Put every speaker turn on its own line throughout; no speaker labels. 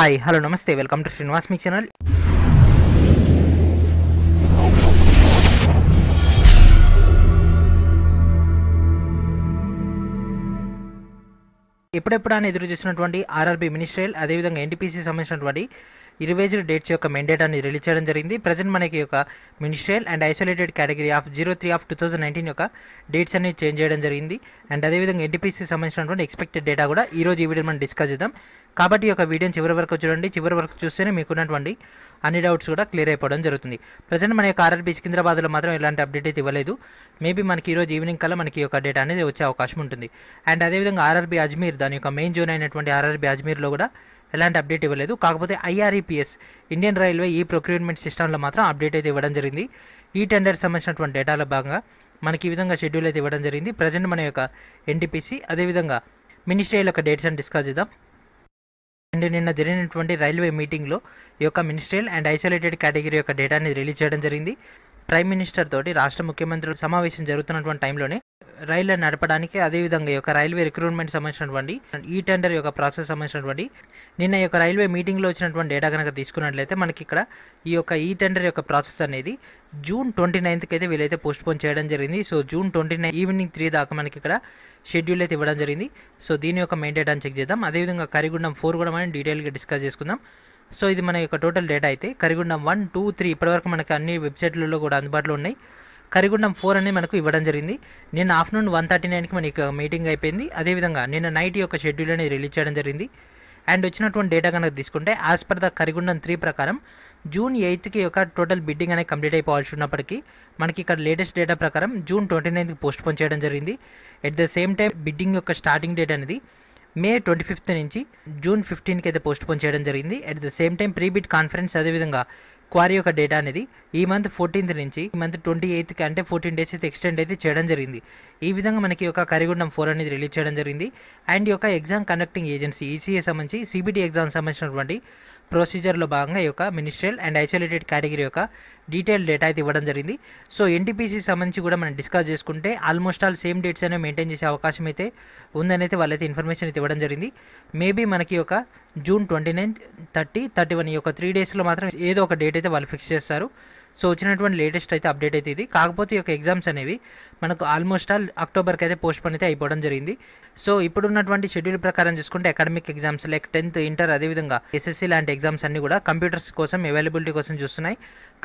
hi hello నమస్తే welcome to Srinivas మీ channel ఎప్పుడెప్పుడని ఎదురు చూసినటువంటి ఆర్ఆర్బీ మినిస్ట్రియల్ అదేవిధంగా ఎన్టీపీసీ సంబంధించినటువంటి ఇరివేజ్డ్ డేట్స్ యొక్క మెండేటాన్ని రిలీజ్ చేయడం జరిగింది ప్రజెంట్ మనకి ఒక ministerial and isolated category of zero three of two thousand nineteen యొక్క డేట్స్ అన్ని చేంజ్ చేయడం జరిగింది అండ్ అదేవిధంగా ఎన్టీపీసీ సంబంధించినటువంటి ఎక్స్పెక్టెడ్ డేటా కూడా ఈ రోజు ఈ వీడియో మనం డిస్కస్ చేద్దాం కాబట్టి ఈ యొక్క వీడియోని చివరి వరకు చూడండి చివరి వరకు చూస్తేనే మీకున్నటువంటి అన్ని డౌట్స్ కూడా క్లియర్ అయిపోవడం జరుగుతుంది ప్రజెంట్ మన యొక్క ఆర్ఆర్బీ సికింద్రాబాద్లో మాత్రం ఎలాంటి అప్డేట్ అయితే ఇవ్వలేదు మేబీ మనకి ఈరోజు ఈవినింగ్ కల్లా మనకి యొక్క డేటా అనేది వచ్చే అవకాశం ఉంటుంది అండ్ అదేవిధంగా ఆర్ఆర్బీ అజ్మీర్ దాని యొక్క మెయిన్ జోన్ అయినటువంటి ఆర్ఆర్బీ అజ్మీర్లో కూడా ఎలాంటి అప్డేట్ ఇవ్వలేదు కాకపోతే IREPS Indian railway e procurement సిస్టంలో మాత్రం అప్డేట్ అయితే ఇవ్వడం జరిగింది ఈ టెండర్ సంబంధించినటువంటి డేటాలో భాగంగా మనకి ఈ విధంగా షెడ్యూల్ అయితే ఇవ్వడం జరిగింది ప్రజెంట్ మన యొక్క ఎన్టీపీసీ అదేవిధంగా మినిస్ట్రీ యొక్క డేట్స్ అని డిస్కస్ చేద్దాం అండ్ నిన్న జరిగినటువంటి రైల్వే మీటింగ్లో ఈ యొక్క మినిస్ట్రియల్ అండ్ ఐసోలేటెడ్ కేటగిరీ యొక్క డేటాని రిలీజ్ చేయడం జరిగింది ప్రైమ్ మినిస్టర్ తోటి రాష్ట్ర ముఖ్యమంత్రులు సమావేశం జరుగుతున్నటువంటి టైంలోనే రైళ్ల నడపడానికి అదేవిధంగా యొక్క రైల్వే రిక్రూట్మెంట్ సంబంధించినటువంటి ఈ టెండర్ యొక్క ప్రాసెస్ సంబంధించినటువంటి నిన్న యొక్క రైల్వే మీటింగ్లో వచ్చినటువంటి డేటా కనుక తీసుకున్నట్లయితే మనకి ఇక్కడ ఈ యొక్క ఈ టెండర్ యొక్క ప్రాసెస్ అనేది జూన్ ట్వంటీ నైన్త్కి అయితే వీళ్ళైతే పోస్ట్పోన్ చేయడం జరిగింది so June twenty nine evening three దాకా మనకి ఇక్కడ షెడ్యూల్ అయితే ఇవ్వడం జరిగింది సో దీని యొక్క మెయిన్ డేటాను అని చెక్ చేద్దాం అదేవిధంగా కరిగుండం ఫోర్ కూడా మనం డీటెయిల్గా డిస్కస్ చేసుకుందాం సో ఇది మన యొక్క టోటల్ డేటా అయితే కరిగుండం వన్ టూ త్రీ ఇప్పటివరకు మనకి అన్ని వెబ్సైట్లలో కూడా అందుబాటులో ఉన్నాయి కరిగుండం ఫోర్ అనేది మనకు ఇవ్వడం జరిగింది నిన్న ఆఫ్టర్నూన్ వన్ థర్టీ నైన్కి మనకి మీటింగ్ అయిపోయింది అదేవిధంగా నిన్న నైట్ యొక్క షెడ్యూల్ అనేది రిలీజ్ చేయడం జరిగింది అండ్ వచ్చినటువంటి డేటా కనుక తీసుకుంటే as per the corrigendum three ప్రకారం జూన్ ఎయిత్కి యొక్క టోటల్ బిడ్డింగ్ అనేది కంప్లీట్ అయిపోవాల్సి ఉన్నప్పటికీ మనకి ఇక్కడ లేటెస్ట్ డేటా ప్రకారం జూన్ ట్వంటీ నైన్త్కి పోస్ట్ పోన్ చేయడం జరిగింది at the same time bidding యొక్క స్టార్టింగ్ డేట్ అనేది మే ట్వంటీ ఫిఫ్త్ నుంచి జూన్ ఫిఫ్టీన్కి అయితే పోస్ట్ పోన్ చేయడం జరిగింది at the same time pre bid conference అదేవిధంగా క్వారీ యొక్క డేటా అనేది ఈ మంత్ ఫోర్టీన్త్ నుంచి ఈ మంత్ ట్వంటీ ఎయిత్కి అంటే ఫోర్టీన్ డేస్ అయితే ఎక్స్టెండ్ అయితే చేయడం జరిగింది ఈ విధంగా మనకి ఒక కరిగుండం ఫోర్ అనేది రిలీజ్ చేయడం జరిగింది అండ్ యొక్క ఎగ్జామ్ కండక్టింగ్ ఏజెన్సీ ఈసీఏ సంబంధించి సిబిటీ ఎగ్జామ్ సంబంధించినటువంటి ప్రొసీజర్లో భాగంగా ఈ యొక్క మినిస్ట్రియల్ అండ్ ఐసోలేటెడ్ కేటగిరీ యొక్క డీటెయిల్ డేటా అయితే ఇవ్వడం జరిగింది సో ఎన్టీపీసీ సంబంధించి కూడా మనం డిస్కస్ చేసుకుంటే ఆల్మోస్ట్ ఆల్ సేమ్ డేట్స్ అనేవి మెయింటైన్ చేసే అవకాశం అయితే ఉందని అయితే వాళ్ళైతే ఇన్ఫర్మేషన్ అయితే ఇవ్వడం జరిగింది మేబీ మనకి ఒక June twenty nine thirty thirty one ఈ యొక్క త్రీ డేస్లో మాత్రం ఏదో ఒక డేట్ అయితే వాళ్ళు ఫిక్స్ చేస్తారు సో వచ్చినటువంటి లేటెస్ట్ అయితే అప్డేట్ అయితే ఇది కాకపోతే ఈ యొక్క ఎగ్జామ్స్ అనేవి మనకు ఆల్మోస్ట్ ఆల్ అక్టోబర్కి అయితే పోస్ట్ పోన్ అయితే అయిపోవడం జరిగింది సో ఇప్పుడున్నటువంటి షెడ్యూల్ ప్రకారం చూసుకుంటే academic exams like tenth inter అదేవిధంగా ఎస్ఎస్సీ లాంటి ఎగ్జామ్స్ అన్నీ కూడా కంప్యూటర్స్ కోసం అవైలబిలిటీ కోసం చూస్తున్నాయి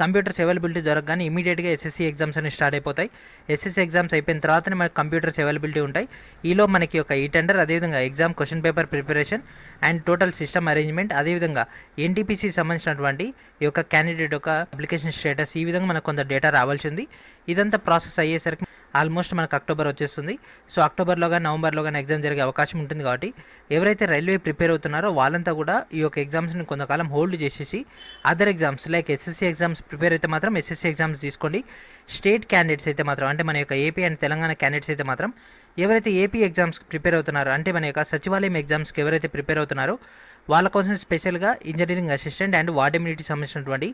కంప్యూటర్స్ అవైలబిలిటీ దొరకగానే ఇమీడియట్గా ఎస్ఎస్సీ ఎగ్జామ్స్ అనేవి స్టార్ట్ అయిపోతాయి ఎస్ఎస్సీ ఎగ్జామ్స్ అయిపోయిన తర్వాతనే మనకు కంప్యూటర్స్ అవైలబిలిటీ ఉంటాయి ఈలో మనకి ఒక ఈ టెండర్ అదేవిధంగా exam question paper preparation and total system arrangement అదేవిధంగా ఎన్టీపీసీ సంబంధించినటువంటి ఈ యొక్క క్యాండిడేట్ యొక్క అప్లికేషన్ స్టేటస్ ఈ విధంగా మనకు కొంత డేటా రావాల్సి ఉంది ఇదంతా ప్రాసెస్ అయ్యేసరికి ఆల్మోస్ట్ మనకు అక్టోబర్ వచ్చేస్తుంది సో అక్టోబర్లో కానీ నవంబర్లో కానీ ఎగ్జామ్ జరిగే అవకాశం ఉంటుంది కాబట్టి ఎవరైతే రైల్వే ప్రిపేర్ అవుతున్నారో వాళ్ళంతా కూడా ఈ యొక్క ఎగ్జామ్స్ని కొంతకాలం హోల్డ్ చేసేసి other exams like SSC exams prepare అయితే మాత్రం ఎస్ఎస్సీ ఎగ్జామ్స్ తీసుకోండి స్టేట్ క్యాండిడేట్స్ అయితే మాత్రం అంటే మన యొక్క ఏపీ అండ్ తెలంగాణ క్యాండిడేట్స్ అయితే మాత్రం ఎవరైతే ఏపీ ఎగ్జామ్స్ ప్రిపేర్ అవుతున్నారో అంటే మన యొక్క సచివాలయం ఎగ్జామ్స్కి ఎవరైతే ప్రిపేర్ అవుతున్నారో వాళ్ళ కోసం స్పెషల్గా engineering assistant and ward immunity సంబంధించినటువంటి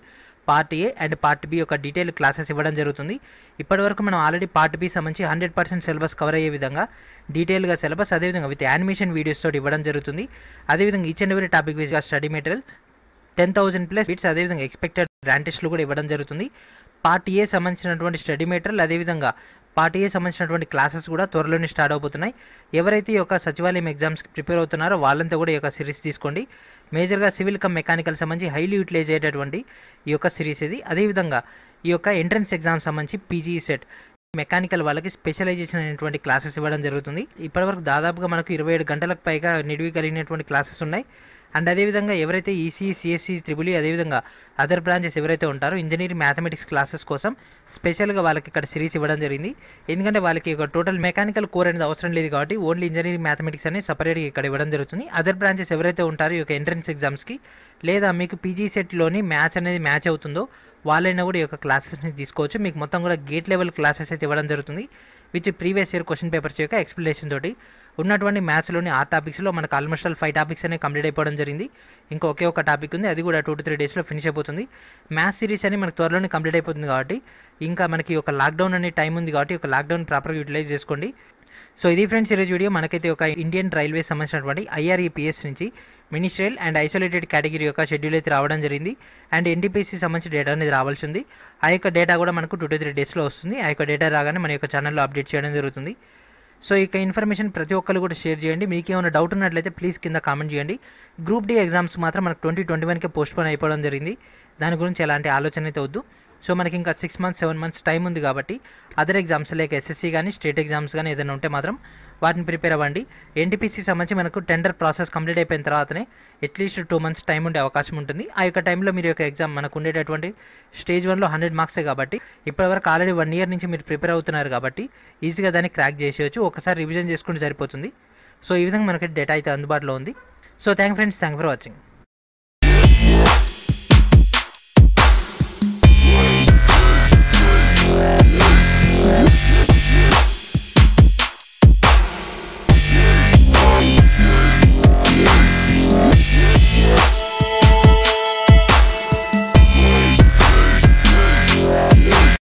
part A and part B యొక్క డీటెయిల్ క్లాసెస్ ఇవ్వడం జరుగుతుంది ఇప్పటివరకు మనం ఆల్రెడీ పార్ట్ బి సంబంధించి హండ్రెడ్ పర్సెంట్ సిలబస్ కవర్ అయ్యే విధంగా డీటెయిల్గా సిలబస్ అదేవిధంగా విత్ యానిమేషన్ వీడియోస్ తోటి ఇవ్వడం జరుగుతుంది అదేవిధంగా ఈచ్ అండ్ ఎవరీ టాపిక్ వైజ్గా study material ten thousand plus bits అదేవిధంగా ఎక్స్పెక్టెడ్ గ్రాంటెస్ట్లు కూడా ఇవ్వడం జరుగుతుంది పార్ట్ ఏ సంబంధించినటువంటి స్టడీ మెటీరియల్ అదేవిధంగా పార్ట్ ఏ సంబంధించినటువంటి క్లాసెస్ కూడా త్వరలోనే స్టార్ట్ అవుతున్నాయి ఎవరైతే ఈ యొక్క సచివాలయం ఎగ్జామ్స్కి ప్రిపేర్ అవుతున్నారో వాళ్ళంతా కూడా ఈ యొక్క సిరీస్ తీసుకోండి మేజర్గా సివిల్ కమ్ మెకానికల్ సంబంధించి హైలీ యూటిలైజ్ అయ్యేటటువంటి ఈ యొక్క సిరీస్ ఇది అదేవిధంగా ఈ యొక్క ఎంట్రన్స్ ఎగ్జామ్ సంబంధించి పీజీ సెట్ మెకానికల్ వాళ్ళకి స్పెషలైజేషన్ అయినటువంటి క్లాసెస్ ఇవ్వడం జరుగుతుంది ఇప్పటివరకు దాదాపుగా మనకు ఇరవై ఏడు గంటలకు పైగా నిడివి కలిగినటువంటి క్లాసెస్ ఉన్నాయి అండ్ అదేవిధంగా ఎవరైతే ఈసీ సిఎస్సి త్రిబులి అదేవిధంగా అదర్ బ్రాంచెస్ ఎవరైతే ఉంటారో ఇంజనీరింగ్ మ్యాథమెటిక్స్ క్లాసెస్ కోసం స్పెషల్గా వాళ్ళకి ఇక్కడ సిరీస్ ఇవ్వడం జరిగింది ఎందుకంటే వాళ్ళకి ఒక టోటల్ మెకానికల్ కోర్ అనేది అవసరం లేదు కాబట్టి ఓన్లీ ఇంజనీరింగ్ మ్యాథమెటిక్స్ అనేది సపరేట్గా ఇక్కడ ఇవ్వడం జరుగుతుంది అదర్ బ్రాంచెస్ ఎవరైతే ఉంటారో ఈ యొక్క ఎంట్రన్స్ ఎగ్జామ్స్కి లేదా మీకు పీజీ సెట్లోని మ్యాచ్ అనేది మ్యాచ్ అవుతుందో వాళ్ళైనా కూడా ఈ యొక్క క్లాసెస్ని తీసుకోవచ్చు మీకు మొత్తం కూడా గేట్ లెవెల్ క్లాసెస్ అయితే ఇవ్వడం జరుగుతుంది with previous year question papers యొక్క ఎక్స్ప్లెనేషన్ తోటి ఉన్నటువంటి మ్యాథ్స్లోని ఆ టాపిక్స్లో మనకు ఆల్మోస్ట్ ఆల్ ఫైవ్ టాపిక్స్ అనేవి కంప్లీట్ అయిపోవడం జరిగింది ఇంకా ఒకే ఒక టాపిక్ ఉంది అది కూడా టూ టు త్రీ డేస్లో ఫినిష్ అయిపోతుంది మ్యాథ్స్ సిరీస్ అని మనకు త్వరలోనే కంప్లీట్ అయిపోతుంది కాబట్టి ఇంకా మనకి ఒక లాక్డౌన్ అనే టైం ఉంది కాబట్టి ఒక లాక్డౌన్ ప్రాపర్గా యూటిలైజ్ చేసుకోండి సో ఇది ఫ్రెండ్స్ ఈరోజు వీడియో మనకైతే ఒక ఇండియన్ రైల్వే సంబంధించినటువంటి ఐఆర్ఈపిఎస్ e నుంచి మినిస్ట్రియల్ అండ్ ఐసోలేటెడ్ కేటగిరీ యొక్క షెడ్యూల్ అయితే రావడం జరిగింది అండ్ ఎన్టీపీసీ సంబంధించిన డేటా అనేది రావాల్సి ఉంది ఆ యొక్క డేటా కూడా మనకు టూ టు త్రీ డేస్లో వస్తుంది ఆ యొక్క డేటా రాగానే మన యొక్క ఛానల్లో అప్డేట్ చేయడం జరుగుతుంది సో ఇక ఇన్ఫర్మేషన్ ప్రతి ఒక్కరు కూడా షేర్ చేయండి మీకు ఏమైనా డౌట్ ఉన్నట్లయితే ప్లీజ్ కింద కామెంట్ చేయండి గ్రూప్ డి ఎగ్జామ్స్ మాత్రం మనకు ట్వంటీ ట్వంటీ వన్కే పోస్ట్పోన్ అయిపోవడం జరిగింది దాని గురించి ఎలాంటి ఆలోచన అయితే వద్దు సో మనకి ఇంకా six months seven months time ఉంది కాబట్టి అదర్ ఎగ్జామ్స్ లైక్ ఎస్ఎస్సి కానీ స్టేట్ ఎగ్జామ్స్ కానీ ఏదైనా ఉంటే మాత్రం వాటిని ప్రిపేర్ అవ్వండి ఎన్టీపీసీకి సంబంధించి మనకు టెండర్ ప్రాసెస్ కంప్లీట్ అయిపోయిన తర్వాతనే అట్లీస్ట్ టూ మంత్స్ టైం ఉండే అవకాశం ఉంటుంది ఆ యొక్క టైంలో మీరు యొక్క ఎగ్జామ్ మనకు ఉండేటటువంటి స్టేజ్ వన్లో హండ్రెడ్ మార్క్సే కాబట్టి ఇప్పటివరకు ఆల్రెడీ వన్ ఇయర్ నుంచి మీరు ప్రిపేర్ అవుతున్నారు కాబట్టి ఈజీగా దాన్ని క్రాక్ చేసేయచ్చు ఒకసారి రివిజన్ చేసుకుంటే సరిపోతుంది సో ఈ విధంగా మనకి డేటా అయితే అందుబాటులో ఉంది so thank friends thank for watching Thank